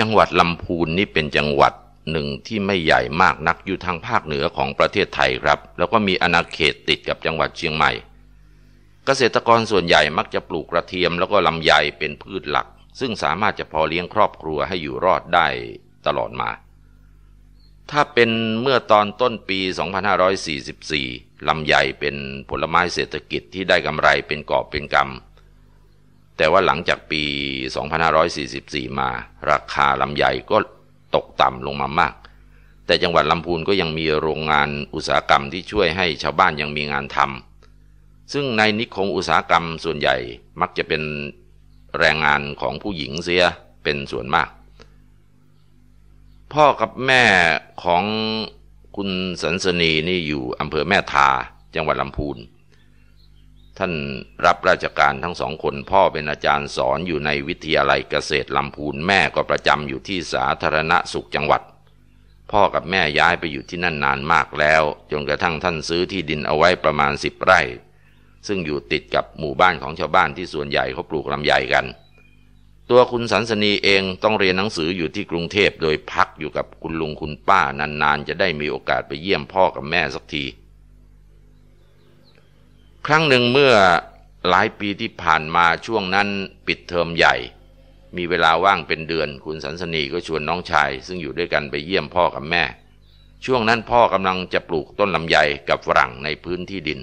จังหวัดลำพูนนี่เป็นจังหวัดหนึ่งที่ไม่ใหญ่มากนักอยู่ทางภาคเหนือของประเทศไทยครับ แล้วก็มีอาณาเขตติดกับจังหวัดเชียงใหม่เกษตรกรส่วนใหญ่มักจะปลูกกระเทียมแล้วก็ลำไยเป็นพืชหลัก ซึ่งสามารถจะพอเลี้ยงครอบครัวให้อยู่รอดได้ตลอดมา ถ้าเป็นเมื่อตอนต้นปี 2544 ลำไยเป็นผลไม้เศรษฐกิจที่ได้กำไรเป็นกอบเป็นกำแต่ว่าหลังจากปี 2544 มาราคาลำไยก็ตกต่ำลงมามาก แต่จังหวัดลำพูนก็ยังมีโรงงานอุตสาหกรรมที่ช่วยให้ชาวบ้านยังมีงานทำซึ่งในนิคมอุตสาหกรรมส่วนใหญ่มักจะเป็นแรงงานของผู้หญิงเสียเป็นส่วนมาก พ่อกับแม่ของคุณสันสนีนี่อยู่อำเภอแม่ทาจังหวัดลำพูนท่านรับราชการทั้งสองคนพ่อเป็นอาจารย์สอนอยู่ในวิทยาลัยเกษตรลำพูนแม่ก็ประจำอยู่ที่สาธารณสุขจังหวัด พ่อกับแม่ย้ายไปอยู่ที่นั่นนานมากแล้ว จนกระทั่งท่านซื้อที่ดินเอาไว้ประมาณสิบไร่ซึ่งอยู่ติดกับหมู่บ้านของชาวบ้านที่ส่วนใหญ่เขาปลูกลำไยกัน ตัวคุณสันสนีเองต้องเรียนหนังสืออยู่ที่กรุงเทพโดยพักอยู่กับคุณลุงคุณป้านานๆจะได้มีโอกาสไปเยี่ยมพ่อกับแม่สักทีครั้งหนึ่งเมื่อหลายปีที่ผ่านมาช่วงนั้นปิดเทอมใหญ่ มีเวลาว่างเป็นเดือนคุณสันสนีก็ชวนน้องชาย ซึ่งอยู่ด้วยกันไปเยี่ยมพ่อกับแม่ ช่วงนั้นพ่อกำลังจะปลูกต้นลำไยกับฝรั่งในพื้นที่ดิน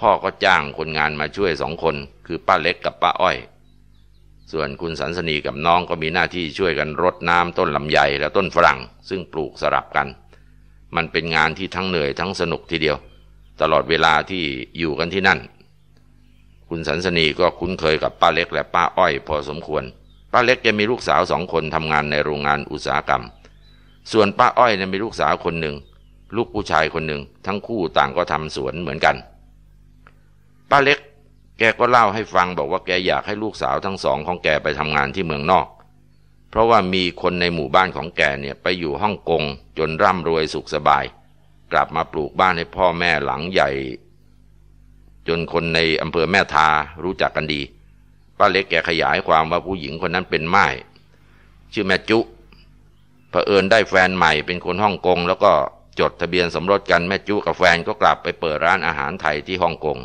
พ่อก็จ้างคนงานมาช่วยสองคน คือป้าเล็กกับป้าอ้อย ส่วนคุณสันสนีกับน้องก็มีหน้าที่ช่วยกันรดน้ำต้นลำไยและต้นฝรั่ง ซึ่งปลูกสลับกัน มันเป็นงานที่ทั้งเหนื่อยทั้งสนุกทีเดียวตลอดเวลาที่อยู่กันที่นั่น คุณสันสนีก็คุ้นเคยกับป้าเล็กและป้าอ้อยพอสมควร ป้าเล็กจะมีลูกสาวสองคนทำงานในโรงงานอุตสาหกรรม ส่วนป้าอ้อยเนี่ยมีลูกสาวคนหนึ่งลูกผู้ชายคนหนึ่ง ทั้งคู่ต่างก็ทำสวนเหมือนกัน ป้าเล็กแกก็เล่าให้ฟังบอกว่าแกอยากให้ลูกสาวทั้งสองของแกไปทำงานที่เมืองนอก เพราะว่ามีคนในหมู่บ้านของแกเนี่ยไปอยู่ฮ่องกงจนร่ำรวยสุขสบายกลับมาปลูกบ้านให้พ่อแม่หลังใหญ่ จนคนในอำเภอแม่ทารู้จักกันดี ป้าเล็กแกขยายความว่าผู้หญิงคนนั้นเป็นไม้ชื่อแม่จุเผอิญได้แฟนใหม่เป็นคนฮ่องกงแล้วก็จดทะเบียนสมรสกันแม่จุกับแฟนก็กลับไปเปิดร้านอาหารไทยที่ฮ่องกง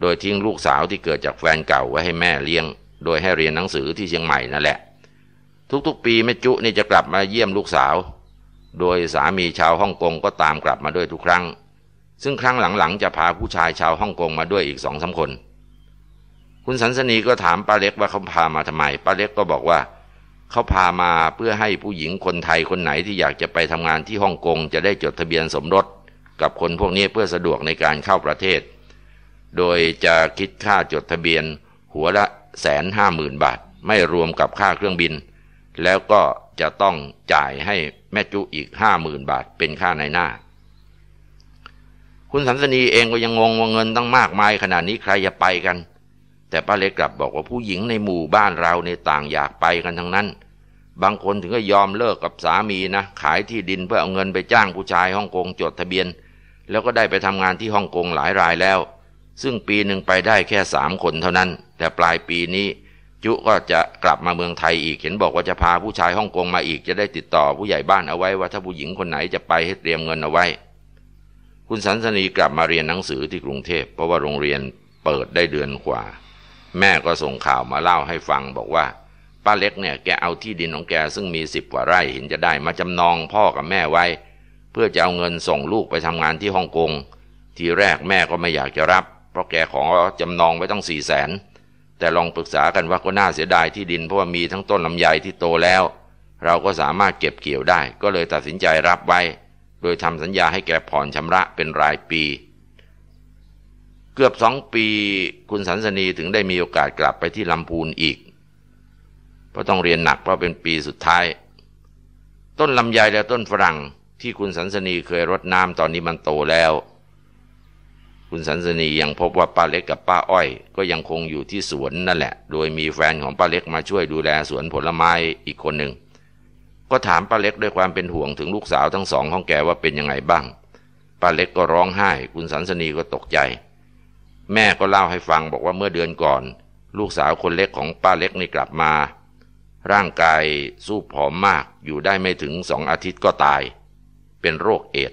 โดยทิ้งลูกสาวที่เกิดจากแฟนเก่าไว้ให้แม่เลี้ยง โดยให้เรียนหนังสือที่เชียงใหม่นั่นแหละ ทุกๆปีแม่จุนี่จะกลับมาเยี่ยมลูกสาวโดยสามีชาวฮ่องกงก็ตามกลับมาด้วยทุกครั้ง ซึ่งครั้งหลังๆ จะพาผู้ชายชาวฮ่องกงมาด้วยอีกสองสาคน คุณสันสนีก็ถามป้าเล็กว่าเขาพามาทำไม ป้าเล็กก็บอกว่า เขาพามาเพื่อให้ผู้หญิงคนไทยคนไหนที่อยากจะไปทำงานที่ฮ่องกงจะได้จดทะเบียนสมรสกับคนพวกนี้เพื่อสะดวกในการเข้าประเทศ โดยจะคิดค่าจดทะเบียน หัวละแสนห้าหมื่นบาทไม่รวมกับค่าเครื่องบิน แล้วก็จะต้องจ่ายให้แม่จุอีกห้าหมื่นบาทเป็นค่าในหน้า คุณสันสนีเองก็ยังงงว่าเงินตั้งมากมายขนาดนี้ใครจะไปกัน แต่ป้าเล็กกลับบอกว่าผู้หญิงในหมู่บ้านเราในต่างอยากไปกันทั้งนั้น บางคนถึงก็ยอมเลิกกับสามีนะขายที่ดินเพื่อเอาเงินไปจ้างผู้ชายฮ่องกงจดทะเบียน แล้วก็ได้ไปทำงานที่ฮ่องกงหลายรายแล้ว ซึ่งปีหนึ่งไปได้แค่สามคนเท่านั้น แต่ปลายปีนี้จุก็จะกลับมาเมืองไทยอีก เห็นบอกว่าจะพาผู้ชายฮ่องกงมาอีกจะได้ติดต่อผู้ใหญ่บ้านเอาไว้ว่าถ้าผู้หญิงคนไหนจะไปให้เตรียมเงินเอาไว้ คุณสันสนีกลับมาเรียนหนังสือที่กรุงเทพเพราะว่าโรงเรียนเปิดได้เดือนกว่า แม่ก็ส่งข่าวมาเล่าให้ฟังบอกว่าป้าเล็กเนี่ยแกเอาที่ดินของแกซึ่งมีสิบกว่าไร่เห็นจะได้มาจำนองพ่อกับแม่ไว้ เพื่อจะเอาเงินส่งลูกไปทำงานที่ฮ่องกง ทีแรกแม่ก็ไม่อยากจะรับ เพราะแกขอจำนองไว้ต้องสี่แสนแต่ลองปรึกษากันว่าก็น่าเสียดายที่ดินเพราะว่ามีทั้งต้นลำไยที่โตแล้ว เราก็สามารถเก็บเกี่ยวได้ ก็เลยตัดสินใจรับไว้ โดยทำสัญญาให้แกผ่อนชำระเป็นรายปี เกือบสองปี คุณสันสนีถึงได้มีโอกาสกลับไปที่ลำพูนอีก เพราะต้องเรียนหนักเพราะเป็นปีสุดท้าย ต้นลำไยและต้นฝรั่งที่คุณสันสนีเคยรดน้ำตอนนี้มันโตแล้วคุณสันสนียังพบว่าป้าเล็กกับป้าอ้อยก็ยังคงอยู่ที่สวนนั่นแหละ โดยมีแฟนของป้าเล็กมาช่วยดูแลสวนผลไม้อีกคนหนึ่ง ก็ถามป้าเล็กด้วยความเป็นห่วงถึงลูกสาวทั้งสองของแกว่าเป็นยังไงบ้าง ป้าเล็กก็ร้องไห้คุณสันสนีก็ตกใจ แม่ก็เล่าให้ฟังบอกว่าเมื่อเดือนก่อน ลูกสาวคนเล็กของป้าเล็กนี่กลับมา ร่างกายสู้ผอมมากอยู่ได้ไม่ถึงสองอาทิตย์ก็ตาย เป็นโรคเอด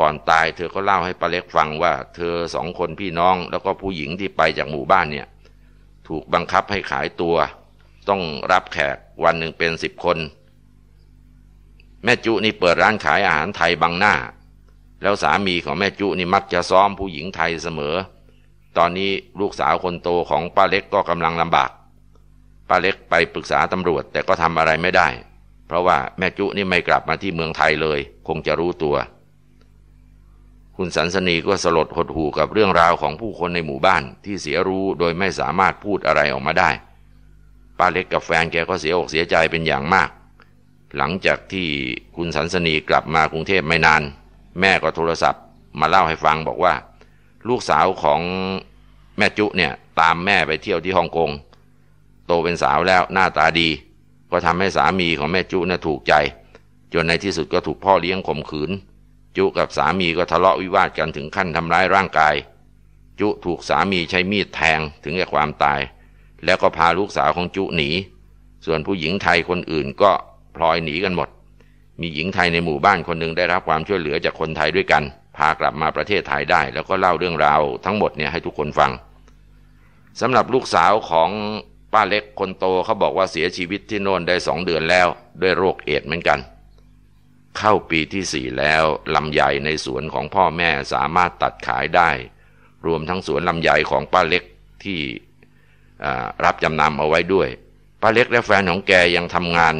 ก่อนตายเธอก็เล่าให้ป้าเล็กฟังว่าเธอสองคนพี่น้องแล้วก็ผู้หญิงที่ไปจากหมู่บ้านเนี่ย ถูกบังคับให้ขายตัว ต้องรับแขกวันหนึ่งเป็นสิบคน แม่จุนี่เปิดร้านขายอาหารไทยบางหน้า แล้วสามีของแม่จุนี่มักจะซ้อมผู้หญิงไทยเสมอ ตอนนี้ลูกสาวคนโตของป้าเล็กก็กำลังลำบากป้าเล็กไปปรึกษาตำรวจแต่ก็ทำอะไรไม่ได้ เพราะว่าแม่จุนี่ไม่กลับมาที่เมืองไทยเลย คงจะรู้ตัวคุณสันสนีก็สลดหดหูกับเรื่องราวของผู้คนในหมู่บ้านที่เสียรู้โดยไม่สามารถพูดอะไรออกมาได้ป้าเล็กกับแฟนแกก็เสียอกเสียใจเป็นอย่างมาก หลังจากที่คุณสันสนีกลับมากรุงเทพไม่นาน แม่ก็โทรศัพท์มาเล่าให้ฟังบอกว่า ลูกสาวของแม่จุเนี่ยตามแม่ไปเที่ยวที่ฮ่องกง โตเป็นสาวแล้วหน้าตาดี ก็ทำให้สามีของแม่จุน่ยถูกใจ จนในที่สุดก็ถูกพ่อเลี้ยงข่มขืนจุกับสามีก็ทะเลาะวิวาทกันถึงขั้นทำร้ายร่างกาย จุถูกสามีใช้มีดแทงถึงแก่ความตาย แล้วก็พาลูกสาวของจุหนี ส่วนผู้หญิงไทยคนอื่นก็พลอยหนีกันหมด มีหญิงไทยในหมู่บ้านคนหนึ่งได้รับความช่วยเหลือจากคนไทยด้วยกัน พากลับมาประเทศไทยได้แล้วก็เล่าเรื่องราวทั้งหมดเนี่ยให้ทุกคนฟัง สำหรับลูกสาวของป้าเล็กคนโตเขาบอกว่าเสียชีวิตที่โน่นได้สองเดือนแล้ว ด้วยโรคเอดเหมือนกันเข้าปีที่สี่แล้วลำใหญ่ในสวนของพ่อแม่สามารถตัดขายได้ รวมทั้งสวนลำใหญ่ของป้าเล็กที่รับจำนำเอาไว้ด้วยป้าเล็กและแฟนของแกยังทำงาน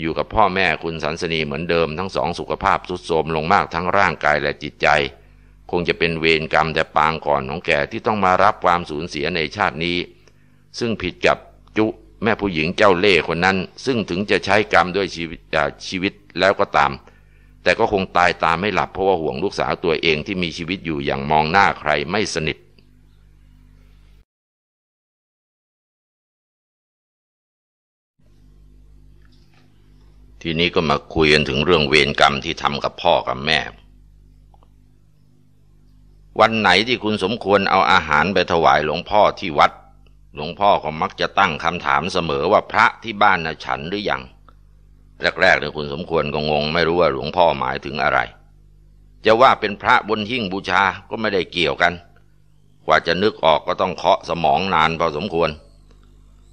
อยู่กับพ่อแม่คุณสันสนีเหมือนเดิมทั้งสองสุขภาพทุดโทรมลงมากทั้งร่างกายและจิตใจ คงจะเป็นเวรกรรมแต่ปางก่อนของแกที่ต้องมารับความสูญเสียในชาตินี้ ซึ่งผิดกับจุแม่ผู้หญิงเจ้าเล่ห์คนนั้น ซึ่งถึงจะใช้กรรมด้วยชีวิตชีวิตแล้วก็ตาม แต่ก็คงตายตามไม่หลับเพราะว่าห่วงลูกสาวตัวเองที่มีชีวิตอยู่อย่างมองหน้าใครไม่สนิท ทีนี้ก็มาคุยกันถึงเรื่องเวรกรรมที่ทำกับพ่อกับแม่ วันไหนที่คุณสมควรเอาอาหารไปถวายหลวงพ่อที่วัดหลวงพ่อก็มักจะตั้งคำถามเสมอว่าพระที่บ้านนะฉันหรือยังแรกๆเนี่ยคุณสมควรก็งงไม่รู้ว่าหลวงพ่อหมายถึงอะไรจะว่าเป็นพระบนหิ้งบูชาก็ไม่ได้เกี่ยวกัน กว่าจะนึกออกก็ต้องเคาะสมองนานพอสมควร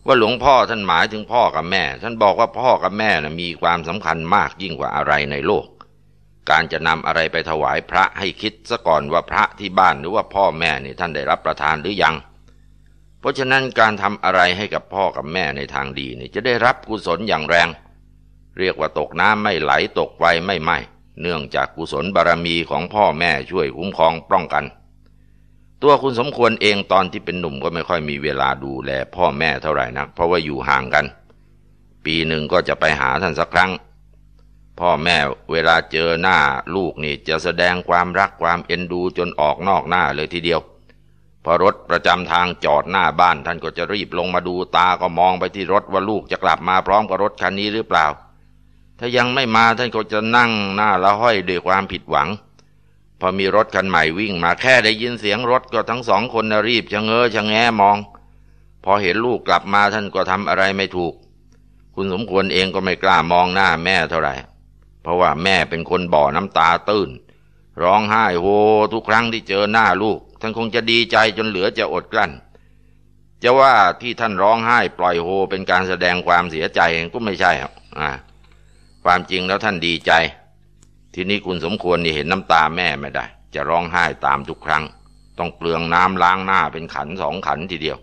ว่าหลวงพ่อท่านหมายถึงพ่อกับแม่ ท่านบอกว่าพ่อกับแม่นะมีความสำคัญมากยิ่งกว่าอะไรในโลก การจะนำอะไรไปถวายพระให้คิดซะก่อนว่าพระที่บ้านหรือว่าพ่อแม่นี่ท่านได้รับประทานหรือยังเพราะฉะนั้นการทำอะไรให้กับพ่อกับแม่ในทางดีนี่ จะได้รับกุศลอย่างแรง เรียกว่าตกน้ำไม่ไหลตกไฟไม่ไหม้เนื่องจากกุศลบารมีของพ่อแม่ช่วยคุ้มครองป้องกัน ตัวคุณสมควรเองตอนที่เป็นหนุ่มก็ไม่ค่อยมีเวลาดูแล พ่อแม่เท่าไหร่นักเพราะว่าอยู่ห่างกัน ปีหนึ่งก็จะไปหาท่านสักครั้ง พ่อแม่เวลาเจอหน้าลูกนี่จะแสดงความรักความเอ็นดูจนออกนอกหน้าเลยทีเดียวพอรถประจำทางจอดหน้าบ้านท่านก็จะรีบลงมาดูตาก็มองไปที่รถว่าลูกจะกลับมาพร้อมกับรถคันนี้หรือเปล่า ถ้ายังไม่มาท่านก็จะนั่งหน้าละห้อยด้วยความผิดหวัง พอมีรถคันใหม่วิ่งมาแค่ได้ยินเสียงรถก็ทั้งสองคนรีบชะเง้อชะแงมองพอเห็นลูกกลับมาท่านก็ทำอะไรไม่ถูก คุณสมควรเองก็ไม่กล้ามองหน้าแม่เท่าไหร่ เพราะว่าแม่เป็นคนบ่อน้ำตาตื้น ร้องไห้โฮทุกครั้งที่เจอหน้าลูกท่านคงจะดีใจจนเหลือจะอดกลั้น จะว่าที่ท่านร้องไห้ปล่อยโฮเป็นการแสดงความเสียใจก็ไม่ใช่ครับความจริงแล้วท่านดีใจ ทีนี้คุณสมควรนี่เห็นน้ำตาแม่ไม่ได้ จะร้องไห้ตามทุกครั้ง ต้องเปลืองน้ำล้างหน้าเป็นขันสองขันทีเดียว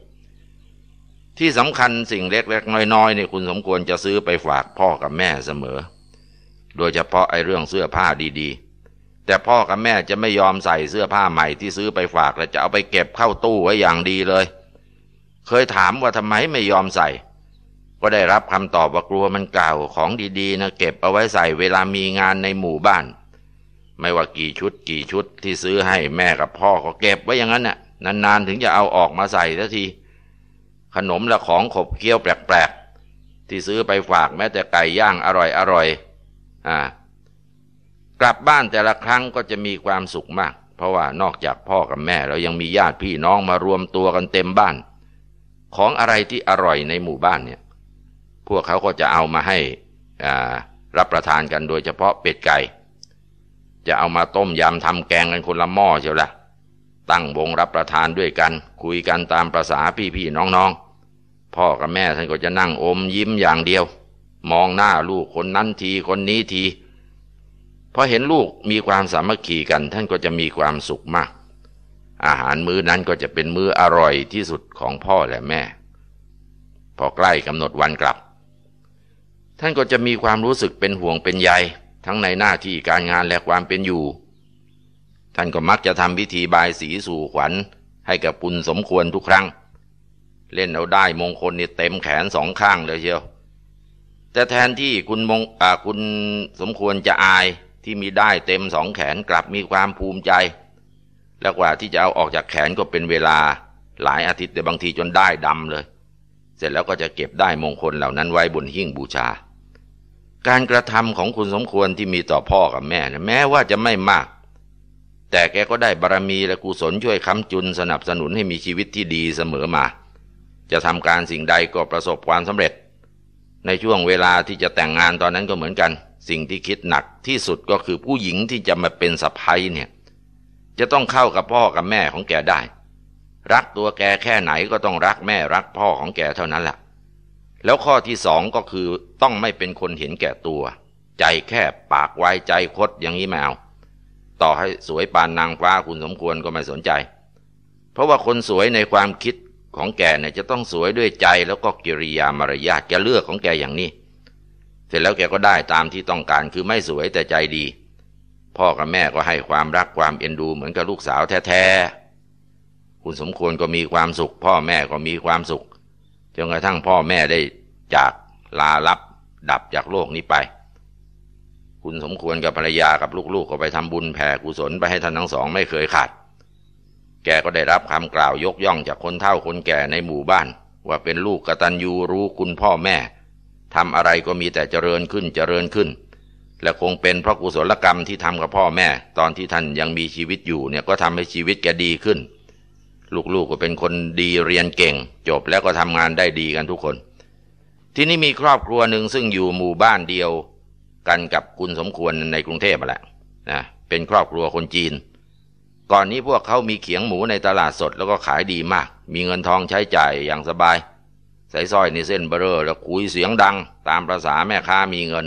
ที่สำคัญสิ่งเล็ก ๆ น้อยๆนี่คุณสมควรจะซื้อไปฝากพ่อกับแม่เสมอ โดยเฉพาะไอ้เรื่องเสื้อผ้าดี ๆแต่พ่อกับแม่จะไม่ยอมใส่เสื้อผ้าใหม่ที่ซื้อไปฝากและจะเอาไปเก็บเข้าตู้ไว้อย่างดีเลย เคยถามว่าทำไมไม่ยอมใส่ ก็ได้รับคำตอบว่ากลัวมันเก่าของดี ๆนะเก็บเอาไว้ใส่เวลามีงานในหมู่บ้าน ไม่ว่ากี่ชุดกี่ชุดที่ซื้อให้ แม่กับพ่อก็เก็บไว้อย่างนั้นน่ะนานๆถึงจะเอาออกมาใส่สักทีขนมและของขบเคี้ยวแปลกๆที่ซื้อไปฝากแม้แต่ไก่ย่างอร่อยๆอ่ากลับบ้านแต่ละครั้งก็จะมีความสุขมาก เพราะว่านอกจากพ่อกับแม่เรายังมีญาติพี่น้องมารวมตัวกันเต็มบ้าน ของอะไรที่อร่อยในหมู่บ้านเนี่ยพวกเขาก็จะเอามาให้รับประทานกันโดยเฉพาะเป็ดไก่จะเอามาต้มยำทำแกงกันคนละหม้อเชียวละ ตั้งวงรับประทานด้วยกัน คุยกันตามประษาพี่พี่น้องน้อง พ่อกับแม่ท่านก็จะนั่งอมยิ้มอย่างเดียว มองหน้าลูกคนนั้นทีคนนี้ทีพอเห็นลูกมีความสามัคคีกัน ท่านก็จะมีความสุขมาก อาหารมื้อนั้นก็จะเป็นมื้ออร่อยที่สุดของพ่อและแม่ พอใกล้กำหนดวันกลับ ท่านก็จะมีความรู้สึกเป็นห่วงเป็นใยทั้งในหน้าที่การงานและความเป็นอยู่ ท่านก็มักจะทำพิธีบายสีสู่ขวัญ ให้กับปุณสมควรทุกครั้ง เล่นเอาได้มงคลนี่เต็มแขนสองข้างเลยเชียว แต่แทนที่คุณมงคุณสมควรจะอายที่มีได้เต็มสองแขนกลับมีความภูมิใจ และกว่าที่จะเอาออกจากแขนก็เป็นเวลาหลายอาทิตย์แต่บางทีจนได้ดำเลย เสร็จแล้วก็จะเก็บได้มงคลเหล่านั้นไว้บนหิ้งบูชา การกระทำของคุณสมควรที่มีต่อพ่อกับแม่นะแม้ว่าจะไม่มาก แต่แกก็ได้บารรมีและกุศลช่วยค้ำจุนสนับสนุนให้มีชีวิตที่ดีเสมอมา จะทำการสิ่งใดก็ประสบความสำเร็จ ในช่วงเวลาที่จะแต่งงานตอนนั้นก็เหมือนกันสิ่งที่คิดหนักที่สุดก็คือผู้หญิงที่จะมาเป็นสะพ้ยเนี่ยจะต้องเข้ากับพ่อกับแม่ของแกได้ รักตัวแกแค่ไหนก็ต้องรักแม่รักพ่อของแก เท่านั้นแหละแล้วข้อที่สองก็คือต้องไม่เป็นคนเห็นแก่ตัว ใจแคบปากไวใจคดอย่างนี้แมวต่อให้สวยปานนางฟ้าคุณสมควรก็ไม่สนใจ เพราะว่าคนสวยในความคิดของแกเนี่ยจะต้องสวยด้วยใจแล้วก็กิริยามารยาทแกเลือกของแกอย่างนี้เสร็จแล้วแกก็ได้ตามที่ต้องการคือไม่สวยแต่ใจดี พ่อกับแม่ก็ให้ความรักความเอ็นดูเหมือนกับลูกสาวแท้ๆคุณสมควรก็มีความสุข พ่อแม่ก็มีความสุขจนกระทั่งพ่อแม่ได้ จากลาลับ ดับจากโลกนี้ไป คุณสมควรกับภรรยากับลูกๆก็ไปทำบุญแผ่กุศลไปให้ท่านทั้งสองไม่เคยขาดแกก็ได้รับคำกล่าวยกย่องจากคนเฒ่าคนแก่ในหมู่บ้าน ว่าเป็นลูกกตัญญูรู้คุณพ่อแม่ทำอะไรก็มีแต่เจริญขึ้นเจริญขึ้น และคงเป็นเพราะกุศลกรรมที่ทำกับพ่อแม่ ตอนที่ท่านยังมีชีวิตอยู่เนี่ยก็ทำให้ชีวิตแกดีขึ้น ลูกๆกก็เป็นคนดีเรียนเก่งจบแล้วก็ทำงานได้ดีกันทุกคน ที่นี่มีครอบครัวหนึ่งซึ่งอยู่หมู่บ้านเดียวกันกับคุณสมควรในกรุงเทพมาแหละนะเป็นครอบครัวคนจีน ก่อนนี้พวกเขามีเขียงหมูในตลาดสดแล้วก็ขายดีมาก มีเงินทองใช้จ่ายอย่างสบายสายสร้อยในเส้นเบลอแล้วคุยเสียงดัง ตามประษาแม่ค้ามีเงิน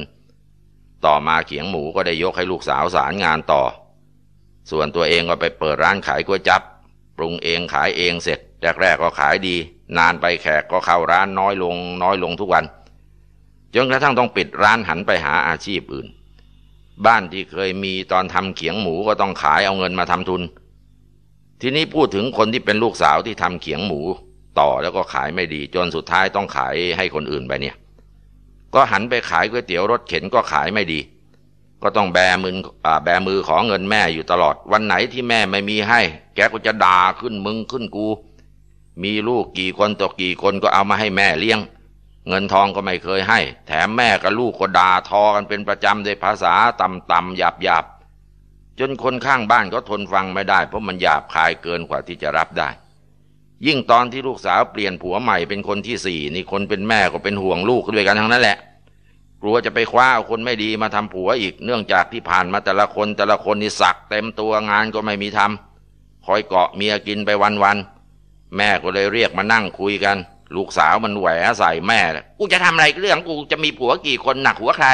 ต่อมาเขียงหมูก็ได้ยกให้ลูกสาวสารงานต่อ ส่วนตัวเองก็ไปเปิดร้านขายก๋วยจับ ปรุงเองขายเองเสร็จแรก ๆ ก็ขายดี นานไปแขกก็เข้าร้านน้อยลงน้อยลงทุกวันจนกระทั่งต้องปิดร้านหันไปหาอาชีพอื่น บ้านที่เคยมีตอนทำเขียงหมูก็ต้องขายเอาเงินมาทำทุน ทีนี้พูดถึงคนที่เป็นลูกสาวที่ทำเขียงหมูต่อแล้วก็ขายไม่ดี จนสุดท้ายต้องขายให้คนอื่นไปเนี่ย ก็หันไปขายก๋วยเตี๋ยวรถเข็นก็ขายไม่ดี ก็ต้องแบมือแบมือขอเงินแม่อยู่ตลอด วันไหนที่แม่ไม่มีให้ แกก็จะด่าขึ้นมึงขึ้นกู มีลูกกี่คนตัวกี่คนก็เอามาให้แม่เลี้ยง เงินทองก็ไม่เคยให้ แถมแม่กับลูกก็ด่าทอกันเป็นประจำด้วยภาษาต่ำๆหยาบๆจนคนข้างบ้านก็ทนฟังไม่ได้ เพราะมันหยาบคายเกินกว่าที่จะรับได้ยิ่งตอนที่ลูกสาวเปลี่ยนผัวใหม่เป็นคนที่สี่นี่คนเป็นแม่ก็เป็นห่วงลูกด้วยกันทั้งนั้นแหละ กลัวจะไปคว้าเอาคนไม่ดีมาทำผัวอีกเนื่องจากที่ผ่านมาแต่ละคนแต่ละคนนี่สักเต็มตัวงานก็ไม่มีทำ คอยเกาะเมียกินไปวันวันแม่ก็เลยเรียกมานั่งคุยกัน ลูกสาวมันแหวใส่แม่กูจะทำอะไรเรื่องกูจะมีผัวกี่คนหนักหัวใคร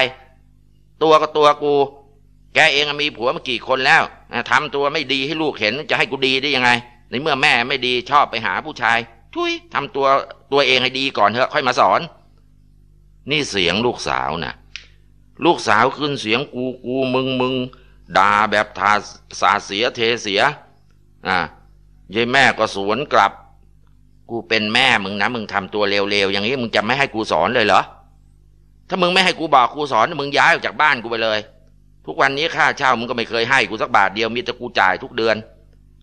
ตัวก็ตัวกู แกเองมีผัวมากี่คนแล้ว ทำตัวไม่ดีให้ลูกเห็นจะให้กูดีได้ยังไงในเมื่อแม่ไม่ดีชอบไปหาผู้ชาย ทุยทำตัวตัวเองให้ดีก่อนเถอะค่อยมาสอน นี่เสียงลูกสาวนะ่ะลูกสาวขึ้นเสียงกูกูมึงมึงด่าแบบทาสาเสียเทเสียอ่ายายแม่ก็สวนกลับ กูเป็นแม่ มึงนะมึงทำตัวเร็วๆอย่างนี้มึงจะไม่ให้กูสอนเลยเหรอถ้ามึงไม่ให้กูบอกกูสอนมึงย้ายออกจากบ้านกูไปเลย ทุกวันนี้ค่าเช่ามึงก็ไม่เคยให้กูสักบาทเดียว มีแต่กูจ่ายทุกเดือน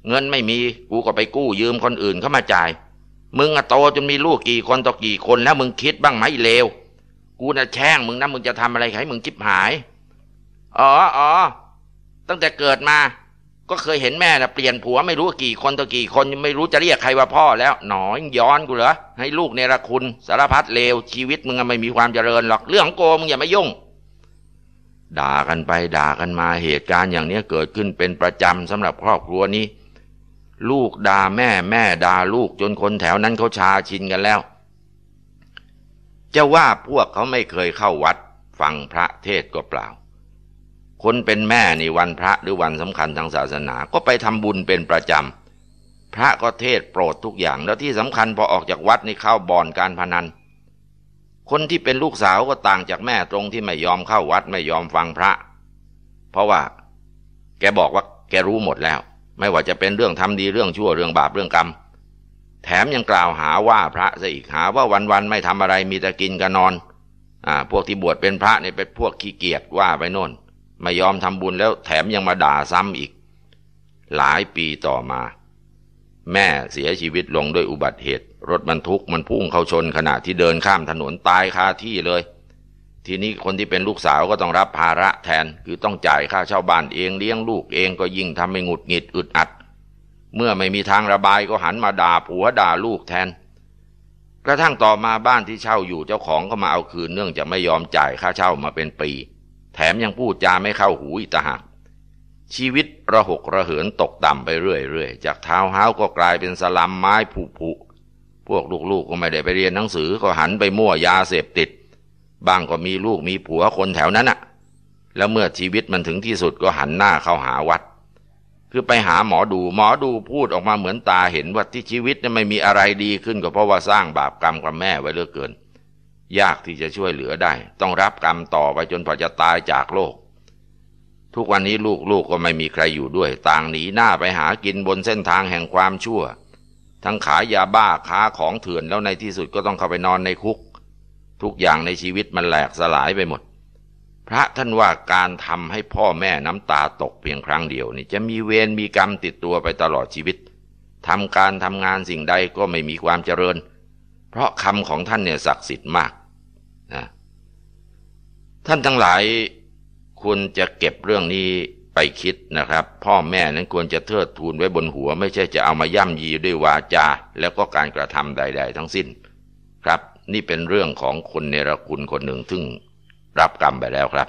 เงินไม่มีกูก็ไปกู้ยืมคนอื่นเข้ามาจ่ายมึงอะโตจนมีลูกกี่คนต่อกี่คนแล้วมึงคิดบ้างไหมเลวกูน่ะแช่งมึงนะมึงจะทำอะไรให้มึงคิบหาย อ๋ออ๋อตั้งแต่เกิดมา ก็เคยเห็นแม่นะเปลี่ยนผัว ไม่รู้กี่คนต่อกี่คนไม่รู้จะเรียกใครว่าพ่อแล้ว หนอย้อนกูเหรอ ให้ลูกเนรคุณสารพัดเลว ชีวิตมึงไม่มีความเจริญหรอกเรื่องโกมึงอย่ามายุ่ง ด่ากันไป ด่ากันมาเหตุการณ์อย่างนี้เกิดขึ้นเป็นประจำสำหรับครอบครัวนี้ลูกด่าแม่แม่ด่าลูกจนคนแถวนั้นเขาชาชินกันแล้วจะว่าพวกเขาไม่เคยเข้าวัด ฟังพระเทศก็เปล่า คนเป็นแม่ในวันพระหรือวันสำคัญทางศาสนาก็ไปทำบุญเป็นประจำ พระก็เทศโปรดทุกอย่างแล้วที่สำคัญพอออกจากวัดนี่เข้าบ่อนการพนัน คนที่เป็นลูกสาวก็ต่างจากแม่ตรงที่ไม่ยอมเข้าวัดไม่ยอมฟังพระ เพราะว่า แกบอกว่า แกรู้หมดแล้วไม่ว่าจะเป็นเรื่องทำดีเรื่องชั่วเรื่องบาป เรื่องกรรม แถมยังกล่าวหาว่าพระซะอีก หาว่าวันๆไม่ทำอะไรมีแต่กินกับนอน อ่าพวกที่บวชเป็นพระเนี่ยเป็นพวกขี้เกียจว่าไปโน่น ไม่ยอมทำบุญแล้วแถมยังมาด่าซ้ำอีก หลายปีต่อมา แม่เสียชีวิตลงด้วยอุบัติเหตุ รถบรรทุกมันพุ่งเข้าชนขณะที่เดินข้ามถนนตายคาที่เลยทีนี้คนที่เป็นลูกสาวก็ต้องรับภาระแทนคือต้องจ่ายค่าเช่าบ้านเองเลี้ยงลูกเองก็ยิ่งทำให้หงุดหงิดอึดอัด เมื่อไม่มีทางระบายก็หันมาด่าผัวด่าลูกแทน กระทั่งต่อมาบ้านที่เช่าอยู่เจ้าของก็มาเอาคืนเนื่องจากไม่ยอมจ่ายค่าเช่ามาเป็นปี แถมยังพูดจาไม่เข้าหูอีกต่างหากชีวิตระหกระเหินตกต่ำไปเรื่อยๆจากเท้าเฮาก็กลายเป็นสลัมไม้ผุผุพวกลูกๆก็ไม่ได้ไปเรียนหนังสือก็หันไปมั่วยาเสพติดบางก็มีลูกมีผัวคนแถวนั้นอะแล้วเมื่อชีวิตมันถึงที่สุดก็หันหน้าเข้าหาวัด คือไปหาหมอดูหมอดูพูดออกมาเหมือนตาเห็นว่าที่ชีวิตเนี่ยไม่มีอะไรดีขึ้นก็เพราะว่าสร้างบาปกรรมกับแม่ไว้เลือเกิน ยากที่จะช่วยเหลือได้ ต้องรับกรรมต่อไปจนพอจะตายจากโลก ทุกวันนี้ลูกๆกก็ไม่มีใครอยู่ด้วย ต่างหนีหน้าไปหากินบนเส้นทางแห่งความชั่ว ทั้งขายยาบ้าค้าของเถื่อนแล้วในที่สุดก็ต้องเข้าไปนอนในคุกทุกอย่างในชีวิตมันแหลกสลายไปหมด พระท่านว่าการทำให้พ่อแม่น้ำตาตกเพียงครั้งเดียว นี่จะมีเวรมีกรรมติดตัวไปตลอดชีวิตทำการทำงานสิ่งใดก็ไม่มีความเจริญ เพราะคำของท่านเนี่ยศักดิ์สิทธิ์มากนะท่านทั้งหลายควรจะเก็บเรื่องนี้ไปคิดนะครับ พ่อแม่นั้นควรจะเทิดทูนไว้บนหัว ไม่ใช่จะเอามาย่ำยีด้วยวาจา แล้วก็การกระทำใด ๆ ทั้งสิ้นนี่เป็นเรื่องของคนเนรคุณคนหนึ่งซึ่งรับกรรมไปแล้วครับ